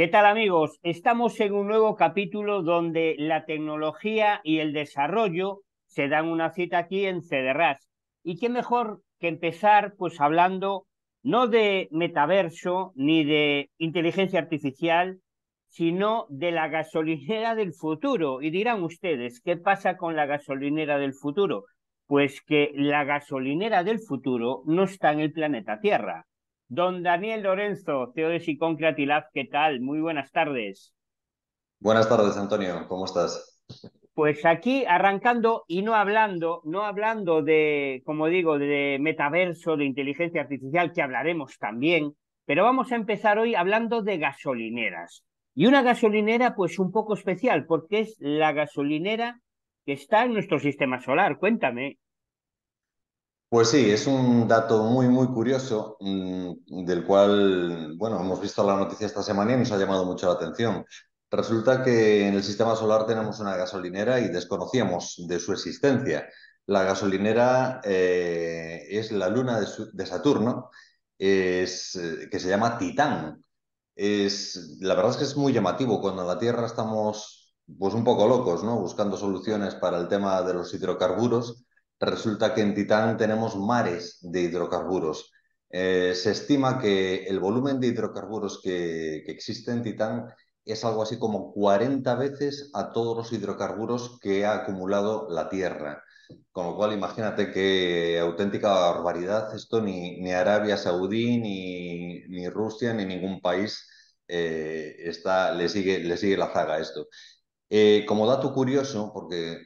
¿Qué tal amigos? Estamos en un nuevo capítulo donde la tecnología y el desarrollo se dan una cita aquí en CDRAS. Y qué mejor que empezar pues hablando no de metaverso ni de inteligencia artificial, sino de la gasolinera del futuro. Y dirán ustedes, ¿qué pasa con la gasolinera del futuro? Pues que la gasolinera del futuro no está en el planeta Tierra, Don Daniel Lorenzo, y SICONCREATILAB, ¿qué tal? Muy buenas tardes. Buenas tardes, Antonio, ¿cómo estás? Pues aquí arrancando y no hablando, no hablando de, como digo, de metaverso, de inteligencia artificial, que hablaremos también, pero vamos a empezar hoy hablando de gasolineras. Y una gasolinera pues un poco especial, porque es la gasolinera que está en nuestro sistema solar. Cuéntame. Pues sí, es un dato muy, muy curioso, mm, del cual, bueno, hemos visto la noticia esta semana y nos ha llamado mucho la atención. Resulta que en el sistema solar tenemos una gasolinera y desconocíamos de su existencia. La gasolinera eh, es la luna de, Saturno, eh, que se llama Titán. Es, la verdad es que es muy llamativo. Cuando en la Tierra estamos pues, un poco locos, ¿no? buscando soluciones para el tema de los hidrocarburos, resulta que en Titán tenemos mares de hidrocarburos. Eh, se estima que el volumen de hidrocarburos que, existe en Titán es algo así como 40 veces a todos los hidrocarburos que ha acumulado la Tierra. Con lo cual, imagínate qué auténtica barbaridad esto ni, Arabia Saudí, ni, Rusia, ni ningún país eh, le, sigue, le sigue la zaga a esto. Eh, como dato curioso, porque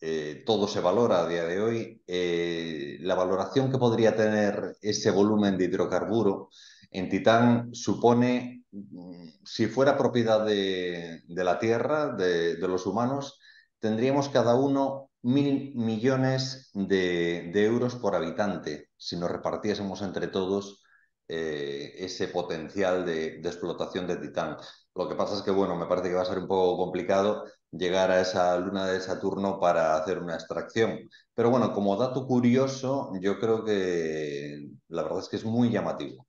eh, todo se valora a día de hoy, eh, la valoración que podría tener ese volumen de hidrocarburo en Titán supone, mm, si fuera propiedad de, la Tierra, de, los humanos, tendríamos cada uno mil millones de, euros por habitante si nos repartiésemos entre todos eh, ese potencial de, de, explotación de titán. Lo que pasa es que, bueno, me parece que va a ser un poco complicado llegar a esa luna de Saturno para hacer una extracción. Pero bueno, como dato curioso, yo creo que la verdad es que es muy llamativo.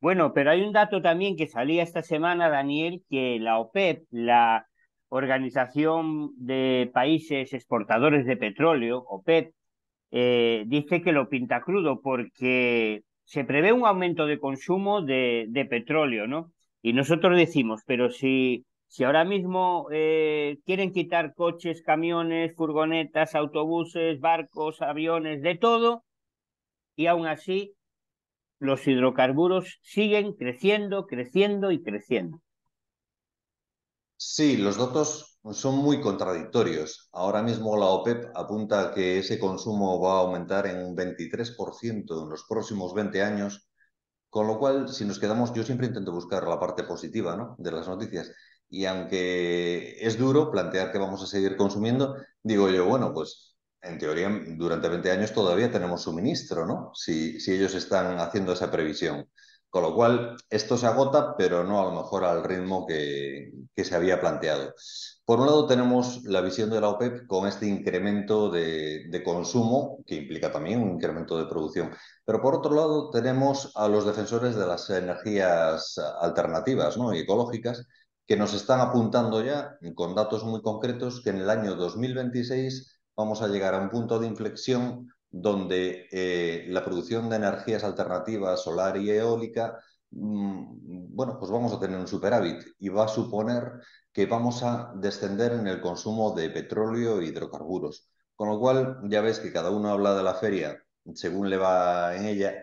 Bueno, pero hay un dato también que salía esta semana, Daniel, que la OPEP, la Organización de Países Exportadores de Petróleo, OPEP, eh, dice que lo pinta crudo porque se prevé un aumento de consumo de petróleo, ¿no? Y nosotros decimos, pero si, si ahora mismo eh, quieren quitar coches, camiones, furgonetas, autobuses, barcos, aviones, de todo, y aún así los hidrocarburos siguen creciendo, creciendo y creciendo. Sí, los datos son muy contradictorios. Ahora mismo la OPEP apunta que ese consumo va a aumentar en un 23% en los próximos 20 años con lo cual, si nos quedamos, yo siempre intento buscar la parte positiva de las noticias. Y aunque es duro plantear que vamos a seguir consumiendo, digo yo, bueno, pues en teoría durante 20 años todavía tenemos suministro, ¿no? Si, si ellos están haciendo esa previsión. Con lo cual, esto se agota, pero no a lo mejor al ritmo que, se había planteado. Por un lado, tenemos la visión de la OPEP con este incremento de, consumo, que implica también un incremento de producción. Pero por otro lado, tenemos a los defensores de las energías alternativas ¿no? y ecológicas, que nos están apuntando ya, con datos muy concretos, que en el año 2026 vamos a llegar a un punto de inflexión donde eh, la producción de energías alternativas, solar y eólica, mm, bueno, pues vamos a tener un superávit y va a suponer que vamos a descender en el consumo de petróleo e hidrocarburos. Con lo cual, ya ves que cada uno habla de la feria según le va en ella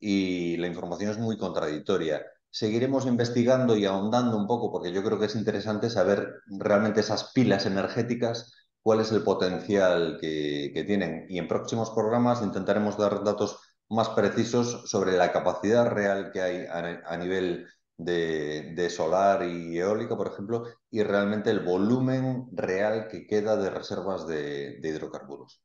y la información es muy contradictoria. Seguiremos investigando y ahondando un poco porque yo creo que es interesante saber realmente esas pilas energéticas cuál es el potencial que, tienen. Y en próximos programas intentaremos dar datos más precisos sobre la capacidad real que hay a, nivel de, solar y eólica, por ejemplo, y realmente el volumen real que queda de reservas de hidrocarburos.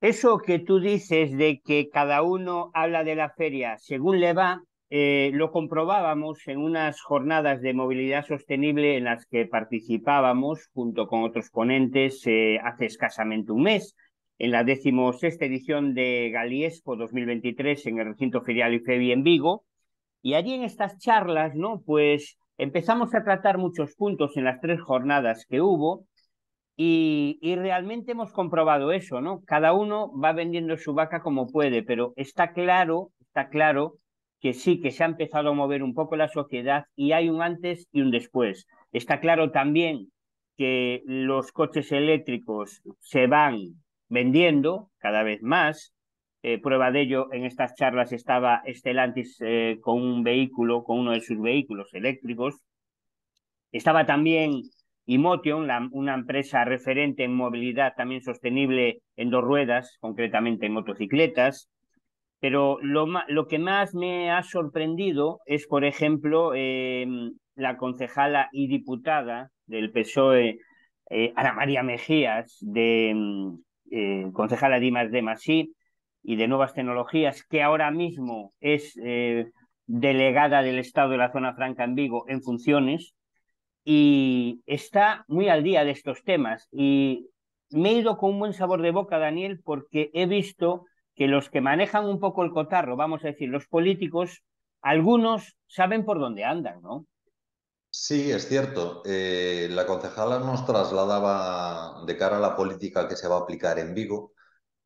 Eso que tú dices de que cada uno habla de la feria según le va, eh, lo comprobábamos en unas jornadas de movilidad sostenible en las que participábamos junto con otros ponentes eh, hace escasamente un mes, en la decimosexta edición de Galiespo 2023 en el recinto ferial IFEBI en Vigo. Y allí en estas charlas, ¿no? Pues empezamos a tratar muchos puntos en las tres jornadas que hubo y, y, realmente hemos comprobado eso, ¿no? Cada uno va vendiendo su vaca como puede, pero está claro, está claro que sí, que se ha empezado a mover un poco la sociedad y hay un antes y un después. Está claro también que los coches eléctricos se van vendiendo cada vez más. Eh, prueba de ello, en estas charlas estaba Estelantis eh, con un vehículo, con uno de sus vehículos eléctricos. Estaba también Imotion, una empresa referente en movilidad también sostenible en dos ruedas, concretamente en motocicletas. Pero lo, que más me ha sorprendido es, por ejemplo, em, la concejala y diputada del PSOE, eh, Ana María Mejías, de mm, eh, concejala Dimas de Masí y de Nuevas Tecnologías, que ahora mismo es eh, delegada del Estado de la Zona Franca en Vigo en funciones y está muy al día de estos temas. Y me he ido con un buen sabor de boca, Daniel, porque he visto que los que manejan un poco el cotarro, vamos a decir, los políticos, algunos saben por dónde andan, ¿no? Sí, es cierto. Eh, la concejala nos trasladaba de cara a la política que se va a aplicar en Vigo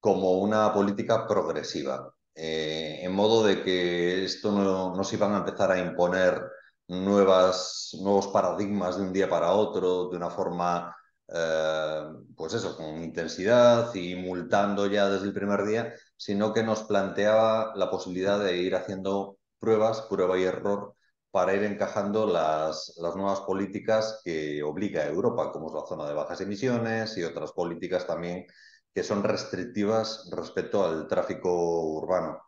como una política progresiva, eh, en modo de que esto no, se iban a empezar a imponer nuevas, nuevos paradigmas de un día para otro, de una forma, eh, pues eso, con intensidad y multando ya desde el primer día, sino que nos planteaba la posibilidad de ir haciendo pruebas, prueba y error, para ir encajando las, nuevas políticas que obliga a Europa, como es la zona de bajas emisiones y otras políticas también que son restrictivas respecto al tráfico urbano.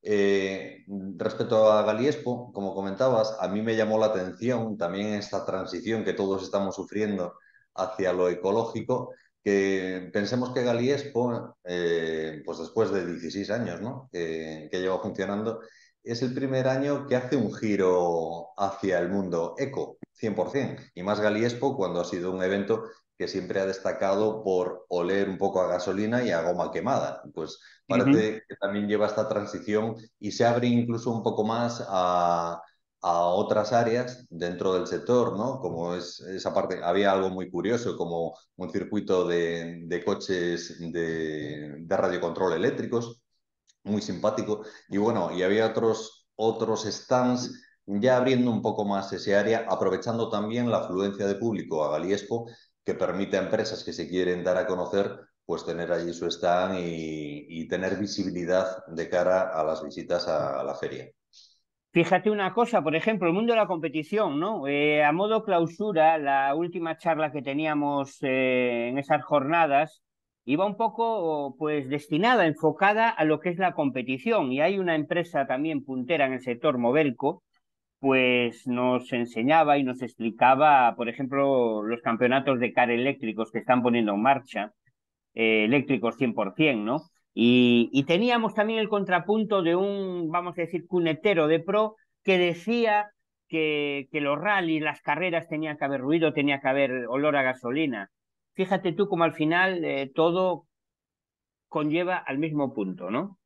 Eh, respecto a Galiespo, como comentabas, a mí me llamó la atención también esta transición que todos estamos sufriendo hacia lo ecológico, que pensemos que Galiespo, eh, pues después de 16 años ¿no? que, lleva funcionando, es el primer año que hace un giro hacia el mundo eco, 100%. Y más Galiespo cuando ha sido un evento que siempre ha destacado por oler un poco a gasolina y a goma quemada. Pues parece que también lleva esta transición y se abre incluso un poco más a, a otras áreas dentro del sector, ¿no? Como es esa parte, había algo muy curioso, como un circuito de, coches de, de radiocontrol eléctricos, muy simpático. Y bueno, y había otros, otros stands ya abriendo un poco más ese área, aprovechando también la afluencia de público a Galiespo, que permite a empresas que se quieren dar a conocer, pues tener allí su stand y, tener visibilidad de cara a las visitas a la feria. Fíjate una cosa, por ejemplo, el mundo de la competición, ¿no? Eh, a modo clausura, la última charla que teníamos eh, en esas jornadas iba un poco, pues, destinada, enfocada a lo que es la competición. Y hay una empresa también puntera en el sector, moverco, pues nos enseñaba y nos explicaba, por ejemplo, los campeonatos de car eléctricos que están poniendo en marcha, eh, eléctricos 100%, ¿no? Y, teníamos también el contrapunto de un, vamos a decir, cunetero de pro que decía que, los rallies, las carreras tenían que haber ruido, tenía que haber olor a gasolina. Fíjate tú como al final eh, todo conlleva al mismo punto, ¿no?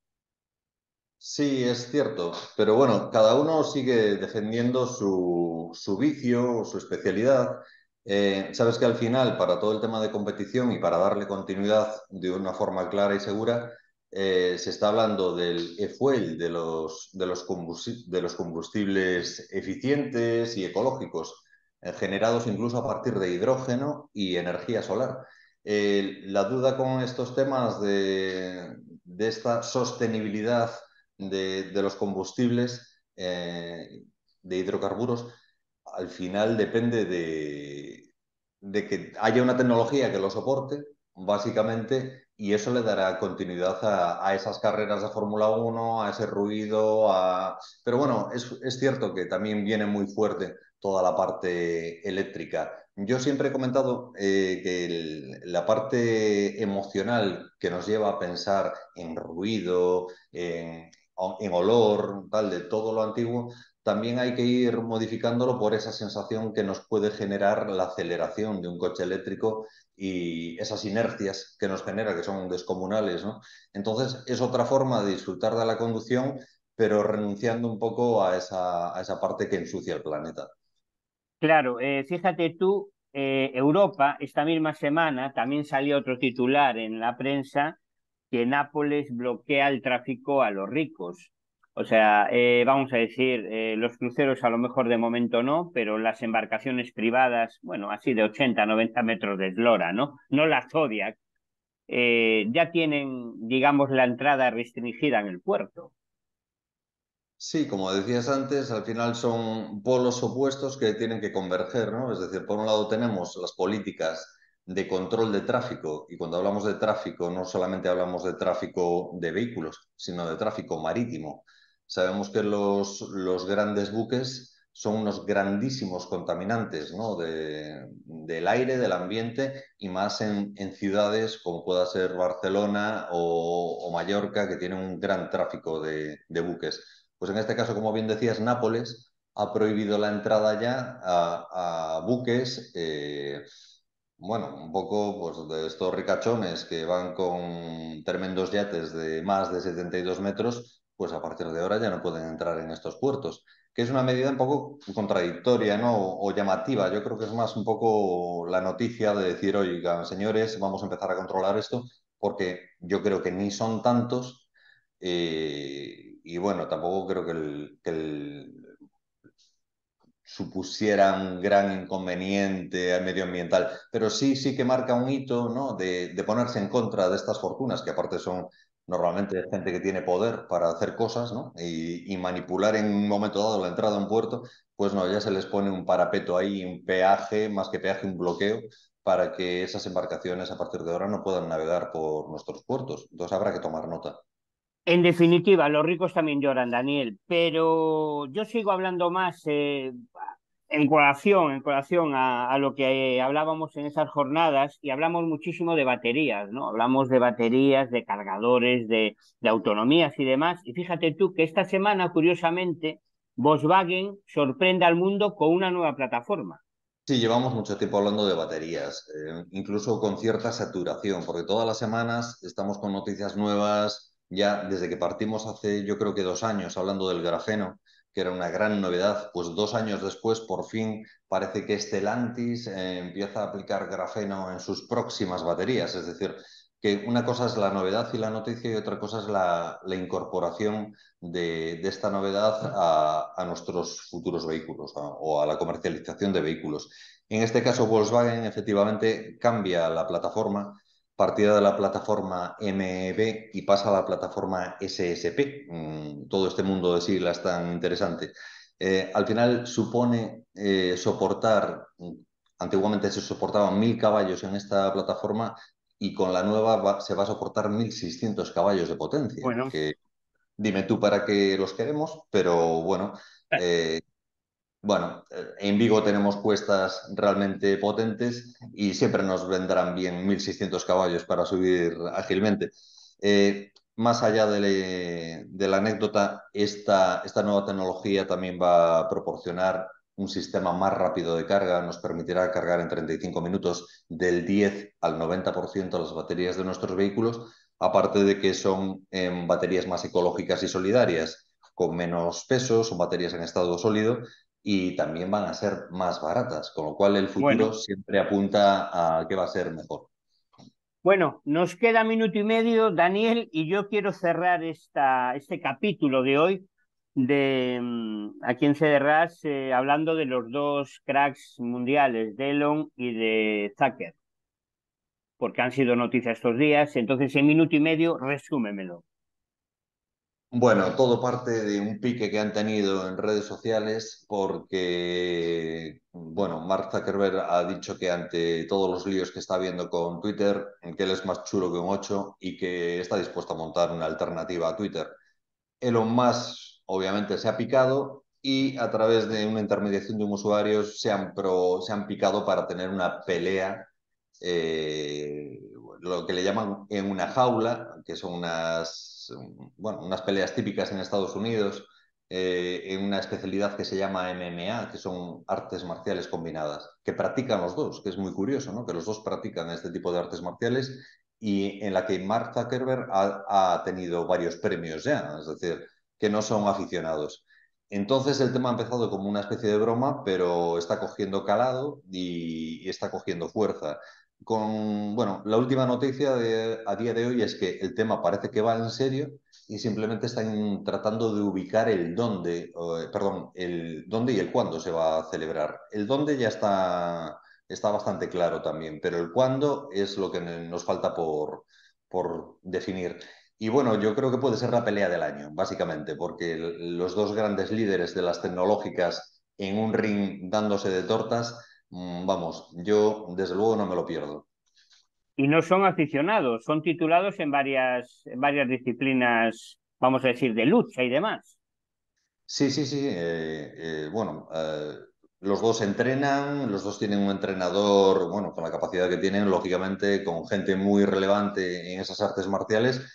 Sí, es cierto, pero bueno, cada uno sigue defendiendo su, su vicio, su especialidad, eh, sabes que al final, para todo el tema de competición y para darle continuidad de una forma clara y segura, eh, se está hablando del e-fuel, de los, combustibles eficientes y ecológicos, eh, generados incluso a partir de hidrógeno y energía solar. la duda con estos temas de, esta sostenibilidad de los combustibles, de hidrocarburos, al final depende de, que haya una tecnología que lo soporte, básicamente, y eso le dará continuidad a, esas carreras de Fórmula 1, a ese ruido, a... Pero bueno, es, cierto que también viene muy fuerte toda la parte eléctrica. Yo siempre he comentado eh, que la parte emocional que nos lleva a pensar en ruido, en, en olor, tal, de todo lo antiguo, también hay que ir modificándolo por esa sensación que nos puede generar la aceleración de un coche eléctrico y esas inercias que nos genera, que son descomunales. ¿no? Entonces, es otra forma de disfrutar de la conducción, pero renunciando un poco a esa, parte que ensucia el planeta. Claro, eh, fíjate tú, eh, Europa, esta misma semana también salió otro titular en la prensa que Nápoles bloquea el tráfico a los ricos. O sea, eh, vamos a decir, eh, los cruceros a lo mejor de momento no, pero las embarcaciones privadas, bueno, así de 80, 90 metros de eslora, ¿no? No la Zodiac, eh, ya tienen, digamos, la entrada restringida en el puerto. Sí, como decías antes, al final son polos opuestos que tienen que converger, ¿no? Es decir, por un lado tenemos las políticas de control de tráfico, y cuando hablamos de tráfico no solamente hablamos de tráfico de vehículos, sino de tráfico marítimo Sabemos que los, grandes buques son unos grandísimos contaminantes del aire, del ambiente y más en, ciudades como pueda ser Barcelona o, Mallorca, que tienen un gran tráfico de, buques. Pues en este caso, como bien decías, Nápoles ha prohibido la entrada ya a, buques. Eh, bueno, un poco pues, de estos ricachones que van con tremendos yates de más de 72 metros pues a partir de ahora ya no pueden entrar en estos puertos, que es una medida un poco contradictoria ¿no? o, llamativa. Yo creo que es más un poco la noticia de decir, oiga, señores, vamos a empezar a controlar esto, porque yo creo que ni son tantos eh, y bueno, tampoco creo que el, supusiera un gran inconveniente medioambiental, pero sí, sí que marca un hito ¿no? de, ponerse en contra de estas fortunas, que aparte son Normalmente es gente que tiene poder para hacer cosas ¿no? y, manipular en un momento dado la entrada a un puerto, pues no, ya se les pone un parapeto ahí, un peaje, más que peaje, un bloqueo, para que esas embarcaciones a partir de ahora no puedan navegar por nuestros puertos. Entonces habrá que tomar nota. En definitiva, los ricos también lloran, Daniel, pero yo sigo hablando más. Eh, en colación, en colación a, lo que eh, hablábamos en esas jornadas, y hablamos muchísimo de baterías, ¿no? Hablamos de baterías, de cargadores, de, autonomías y demás. Y fíjate tú que esta semana, curiosamente, Volkswagen sorprende al mundo con una nueva plataforma. Sí, llevamos mucho tiempo hablando de baterías, eh, incluso con cierta saturación, porque todas las semanas estamos con noticias nuevas, ya desde que partimos hace yo creo que dos años hablando del grafeno, que era una gran novedad, pues dos años después por fin parece que Stellantis eh, empieza a aplicar grafeno en sus próximas baterías, es decir, que una cosa es la novedad y la noticia y otra cosa es la, incorporación de, esta novedad a, nuestros futuros vehículos o a la comercialización de vehículos. En este caso, Volkswagen efectivamente cambia la plataforma partida de la plataforma MEB y pasa a la plataforma SSP. Mm, todo este mundo de siglas tan interesante. Eh, al final supone eh, soportar, mm, antiguamente se soportaban mil caballos en esta plataforma y con la nueva se va a soportar 1.600 caballos de potencia. Que, dime tú para qué los queremos, pero bueno. Eh bueno, eh, en Vigo tenemos cuestas realmente potentes y siempre nos vendrán bien 1.600 caballos para subir ágilmente. Eh, más allá de, la anécdota, esta, nueva tecnología también va a proporcionar un sistema más rápido de carga, nos permitirá cargar en 35 minutos del 10 al 90% las baterías de nuestros vehículos, aparte de que son em, baterías más ecológicas y solidarias, con menos peso, son baterías en estado sólido y también van a ser más baratas, con lo cual el futuro siempre apunta a que va a ser mejor. Bueno, nos queda minuto y medio, Daniel, y yo quiero cerrar esta, este capítulo de hoy de mm, aquí en Cederras eh, hablando de los dos cracks mundiales, Delon y de Zucker, porque han sido noticias estos días. Entonces, en minuto y medio, resúmemelo. Bueno, todo parte de un pique que han tenido en redes sociales porque, bueno, Mark Zuckerberg ha dicho que ante todos los líos que está viendo con Twitter, que él es más chulo que un 8 y que está dispuesto a montar una alternativa a Twitter. Elon Musk, obviamente, se ha picado y a través de una intermediación de un usuario se han, pro, se han picado para tener una pelea. Eh, lo que le llaman en una jaula, que son unas bueno, unas peleas típicas en Estados Unidos, eh, en una especialidad que se llama MMA, que son artes marciales combinadas, que practican los dos, que es muy curioso, que los dos practican este tipo de artes marciales y en la que Mark Zuckerberg ha, tenido varios premios ya, es decir, que no son aficionados. Entonces el tema ha empezado como una especie de broma, pero está cogiendo calado y está cogiendo fuerza con, bueno, la última noticia de, a día de hoy es que el tema parece que va en serio y simplemente están tratando de ubicar el dónde, perdón, el dónde y el cuándo se va a celebrar. El dónde ya está, está bastante claro también, pero el cuándo es lo que nos falta por, por definir. Y bueno, yo creo que puede ser la pelea del año, básicamente, porque los dos grandes líderes de las tecnológicas en un ring dándose de tortas, Mm, vamos, yo desde luego no me lo pierdo. Y no son aficionados, son titulados en varias, varias disciplinas, vamos a decir, de lucha y demás. Sí, sí, sí. Eh, eh, bueno, eh, los dos entrenan, los dos tienen un entrenador, bueno, con la capacidad que tienen, lógicamente, con gente muy relevante en esas artes marciales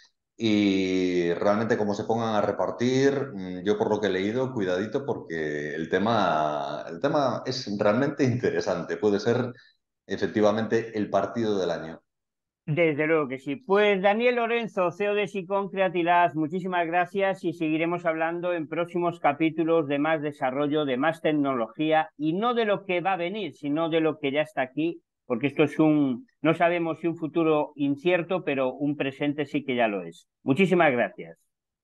y realmente como se pongan a repartir, mm, yo por lo que he leído, cuidadito porque el tema, el tema es realmente interesante. Puede ser efectivamente el partido del año. Desde luego que sí. Pues Daniel Lorenzo, CEO de Sicon Creativas muchísimas gracias y seguiremos hablando en próximos capítulos de más desarrollo, de más tecnología y no de lo que va a venir, sino de lo que ya está aquí porque esto es un, no sabemos si un futuro incierto, pero un presente sí que ya lo es. Muchísimas gracias.